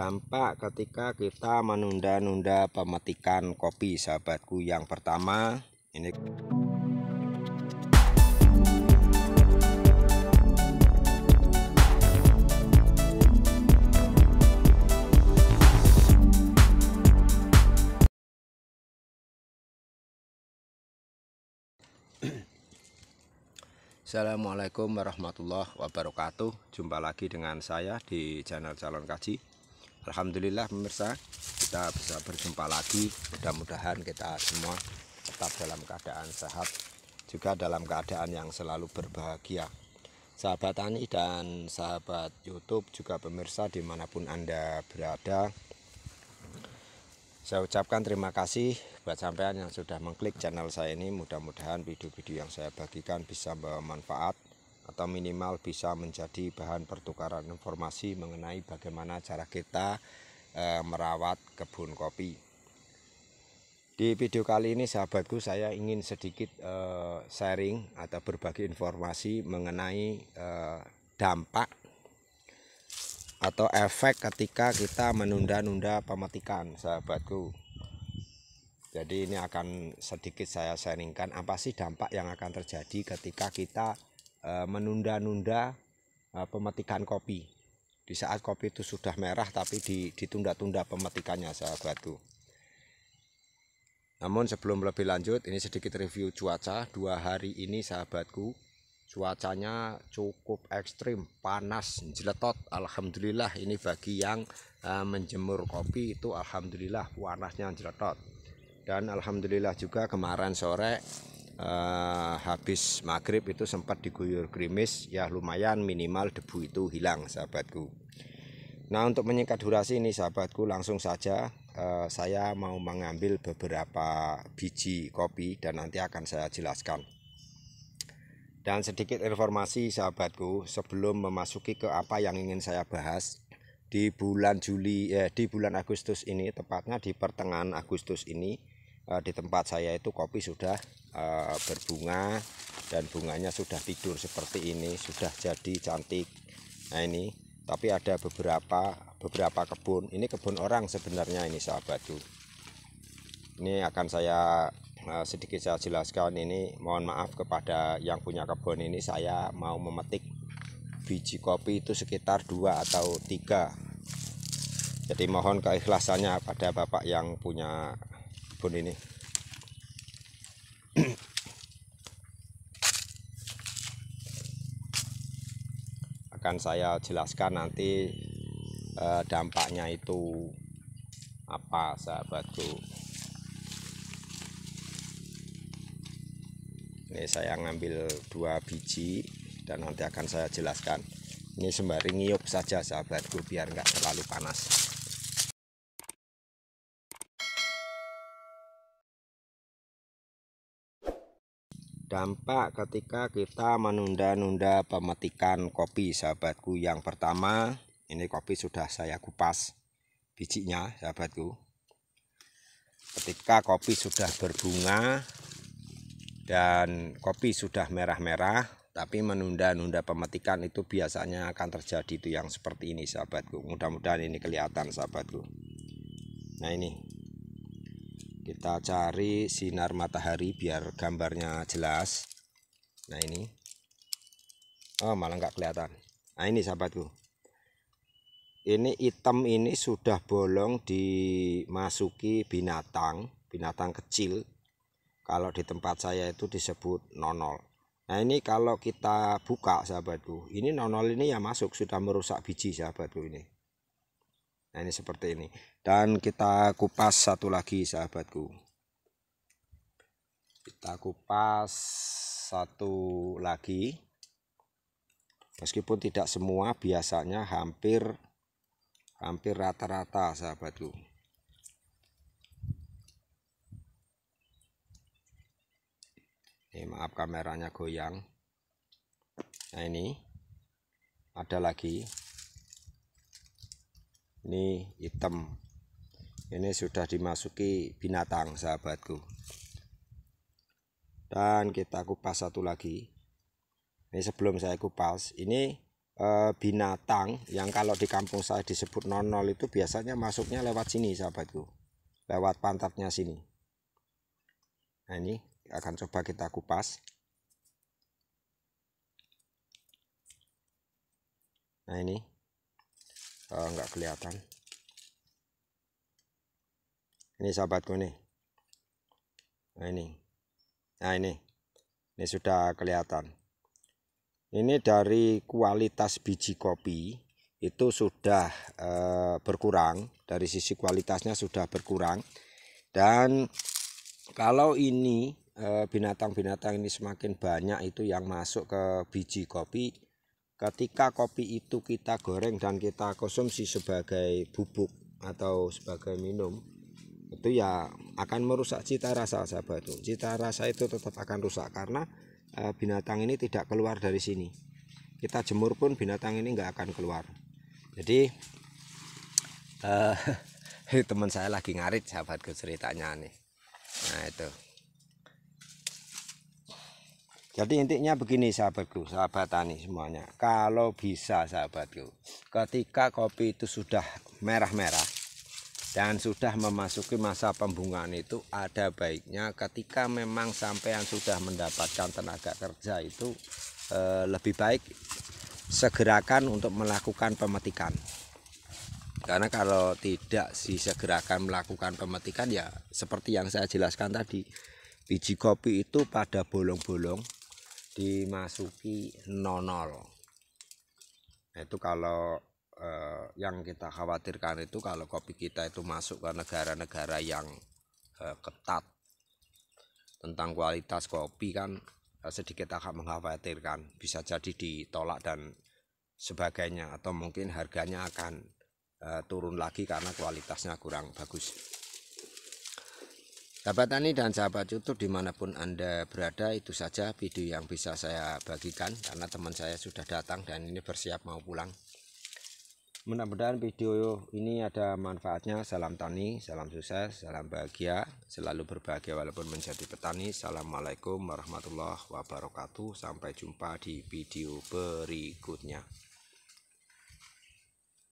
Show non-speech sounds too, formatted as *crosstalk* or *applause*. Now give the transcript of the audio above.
dampak ketika kita menunda-nunda pemetikan kopi sahabatku yang pertama ini Assalamualaikum warahmatullahi wabarakatuh Jumpa lagi dengan saya di channel Calon Kaji Alhamdulillah pemirsa kita bisa berjumpa lagi mudah-mudahan kita semua tetap dalam keadaan sehat juga dalam keadaan yang selalu berbahagia sahabat Tani dan sahabat YouTube juga pemirsa dimanapun Anda berada saya ucapkan terima kasih buat sampean yang sudah mengklik channel saya ini mudah-mudahan video-video yang saya bagikan bisa bermanfaat atau minimal bisa menjadi bahan pertukaran informasi mengenai bagaimana cara kita e, merawat kebun kopi. Di video kali ini sahabatku saya ingin sedikit e, sharing atau berbagi informasi mengenai e, dampak atau efek ketika kita menunda-nunda pemetikan sahabatku. Jadi ini akan sedikit saya sharingkan apa sih dampak yang akan terjadi ketika kita Eh, menunda-nunda eh, pemetikan kopi. Di saat kopi itu sudah merah tapi ditunda-tunda pemetikannya sahabatku. Namun sebelum lebih lanjut ini sedikit review cuaca dua hari ini sahabatku cuacanya cukup ekstrim panas jeletot Alhamdulillah ini bagi yang eh, menjemur kopi itu Alhamdulillah panasnya jeletot dan Alhamdulillah juga kemarin sore eh, habis maghrib itu sempat diguyur gerimis ya lumayan minimal debu itu hilang sahabatku nah untuk menyingkat durasi ini sahabatku langsung saja eh, saya mau mengambil beberapa biji kopi dan nanti akan saya jelaskan dan sedikit informasi sahabatku sebelum memasuki ke apa yang ingin saya bahas di bulan Juli eh, di bulan Agustus ini tepatnya di pertengahan Agustus ini Eh, di tempat saya itu kopi sudah eh, berbunga dan bunganya sudah tidur seperti ini sudah jadi cantik nah ini tapi ada beberapa beberapa kebun ini kebun orang sebenarnya ini sahabatku ini akan saya eh, sedikit saya jelaskan ini mohon maaf kepada yang punya kebun ini saya mau memetik biji kopi itu sekitar dua atau tiga jadi mohon keikhlasannya pada bapak yang punya kebun ini *clears throat* akan saya jelaskan nanti eh, dampaknya itu apa sahabatku ini saya ngambil dua biji dan nanti akan saya jelaskan ini sembari ngiyup saja sahabatku biar nggak terlalu panas dampak ketika kita menunda-nunda pemetikan kopi sahabatku yang pertama ini kopi sudah saya kupas bijinya sahabatku ketika kopi sudah berbunga dan kopi sudah merah-merah tapi menunda-nunda pemetikan itu biasanya akan terjadi itu yang seperti ini sahabatku mudah-mudahan ini kelihatan sahabatku nah ini kita cari sinar matahari biar gambarnya jelas nah ini oh malah nggak kelihatan nah ini sahabatku ini item ini sudah bolong dimasuki binatang binatang kecil kalau di tempat saya itu disebut nonol nah ini kalau kita buka sahabatku ini nonol ini ya masuk sudah merusak biji sahabatku ini Nah ini seperti ini. Dan kita kupas satu lagi sahabatku. Kita kupas satu lagi. Meskipun tidak semua biasanya hampir hampir rata-rata sahabatku. Ini maaf kameranya goyang. Nah ini ada lagi ini hitam ini sudah dimasuki binatang sahabatku dan kita kupas satu lagi ini sebelum saya kupas ini eh, binatang yang kalau di kampung saya disebut nonol itu biasanya masuknya lewat sini sahabatku lewat pantatnya sini nah ini akan coba kita kupas nah ini uh, kelihatan ini sahabatku nih nah ini nah ini ini sudah kelihatan ini dari kualitas biji kopi itu sudah uh, berkurang dari sisi kualitasnya sudah berkurang dan kalau ini eh, binatang-binatang ini semakin banyak itu yang masuk ke biji kopi ketika kopi itu kita goreng dan kita konsumsi sebagai bubuk atau sebagai minum itu ya akan merusak cita rasa sahabat cita rasa itu tetap akan rusak karena eh, binatang ini tidak keluar dari sini kita jemur pun binatang ini nggak akan keluar jadi eh *laughs* teman saya lagi ngarit sahabatku ceritanya nih nah itu jadi intinya begini sahabatku, sahabat tani semuanya. Kalau bisa sahabatku, ketika kopi itu sudah merah-merah dan sudah memasuki masa pembungaan itu ada baiknya ketika memang sampean sudah mendapatkan tenaga kerja itu e, lebih baik segerakan untuk melakukan pemetikan. Karena kalau tidak segerakan melakukan pemetikan ya seperti yang saya jelaskan tadi, biji kopi itu pada bolong-bolong dimasuki nonol nah, itu kalau eh, yang kita khawatirkan itu kalau kopi kita itu masuk ke negara-negara yang eh, ketat tentang kualitas kopi kan eh, sedikit agak mengkhawatirkan bisa jadi ditolak dan sebagainya atau mungkin harganya akan eh, turun lagi karena kualitasnya kurang bagus Sahabat tani dan sahabat YouTube dimanapun Anda berada itu saja video yang bisa saya bagikan karena teman saya sudah datang dan ini bersiap mau pulang. Mudah-mudahan video ini ada manfaatnya. Salam tani, salam sukses, salam bahagia, selalu berbahagia walaupun menjadi petani. Assalamualaikum warahmatullahi wabarakatuh. Sampai jumpa di video berikutnya.